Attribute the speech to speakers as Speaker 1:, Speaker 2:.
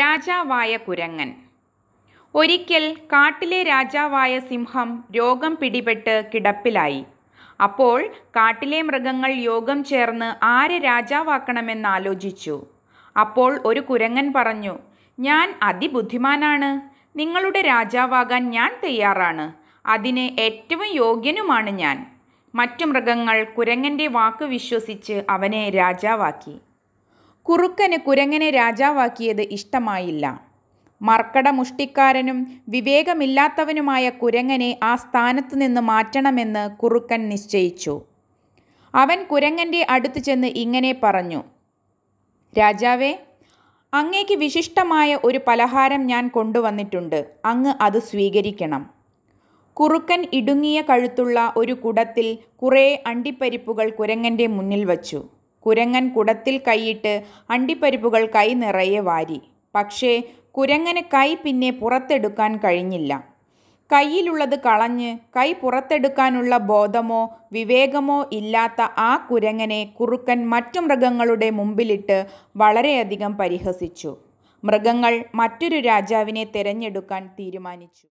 Speaker 1: രാജാവായ കുരങ്ങൻ ഒരിക്കൽ കാട്ടിലെ രാജാവായ സിംഹം രോഗം പിടിപെട്ട് കിടപ്പിലായി അപ്പോൾ കാട്ടിലെ മൃഗങ്ങൾ യോഗം ചേർന്ന് ആര് രാജാവാക്കണമെന്നാലോചിച്ചു അപ്പോൾ ഒരു കുരങ്ങൻ പറഞ്ഞു ഞാൻ അതിബുദ്ധിമാനാണ് നിങ്ങളുടെ രാജാവാകാൻ ഞാൻ തയ്യാറാണ് അതിന് ഏറ്റവും യോഗ്യനുമാണ് ഞാൻ മറ്റു മൃഗങ്ങൾ കുരങ്ങൻ്റെ വാക്ക് വിശ്വസിച്ച് അവനെ രാജാവാക്കി കുറുക്കന് കുരങ്ങനെ രാജാവാക്കിയത് ഇഷ്ടമായില്ല മർക്കട മുഷ്ടിക്കാരനും വിവേകമില്ലാത്തവനുമായ കുരങ്ങനെ ആ സ്ഥാനത്തു നിന്ന് മാറ്റണമെന്ന് കുറുക്കൻ നിശ്ചയിച്ചു അവൻ കുരങ്ങൻ്റെ അടുത്ത് ചെന്ന് ഇങ്ങനെ പറഞ്ഞു രാജാവേ അങ്ങേക്ക് വിശിഷ്ടമായ ഒരു പലഹാരം ഞാൻ കൊണ്ടുവന്നിട്ടുണ്ട് അങ്ങ് അത് സ്വീകരിക്കണം കുറുക്കൻ ഇടുങ്ങിയ കഴുത്തുള്ള ഒരു കുടത്തിൽ കുറേ അണ്ടിപ്പരിപ്പുകൾ കുരങ്ങൻ്റെ മുന്നിൽ വച്ചു കുരങ്ങൻ കുടത്തിൽ കൈയിട്ട് അണ്ടിപ്പരിപ്പുകൾ കൈ നിറയെ വാരി പക്ഷേ കുരങ്ങന് കൈ പിന്നെ പുറത്തെടുക്കാൻ കഴിഞ്ഞില്ല കയ്യിലുള്ളത് കളഞ്ഞ് കൈ പുറത്തെടുക്കാനുള്ള ബോധമോ വിവേകമോ ഇല്ലാത്ത ആ കുരങ്ങനെ കുറുക്കൻ മറ്റു മൃഗങ്ങളുടെ മുമ്പിലിട്ട് വളരെയധികം പരിഹസിച്ചു മൃഗങ്ങൾ മറ്റൊരു രാജാവിനെ തിരഞ്ഞെടുക്കാൻ തീരുമാനിച്ചു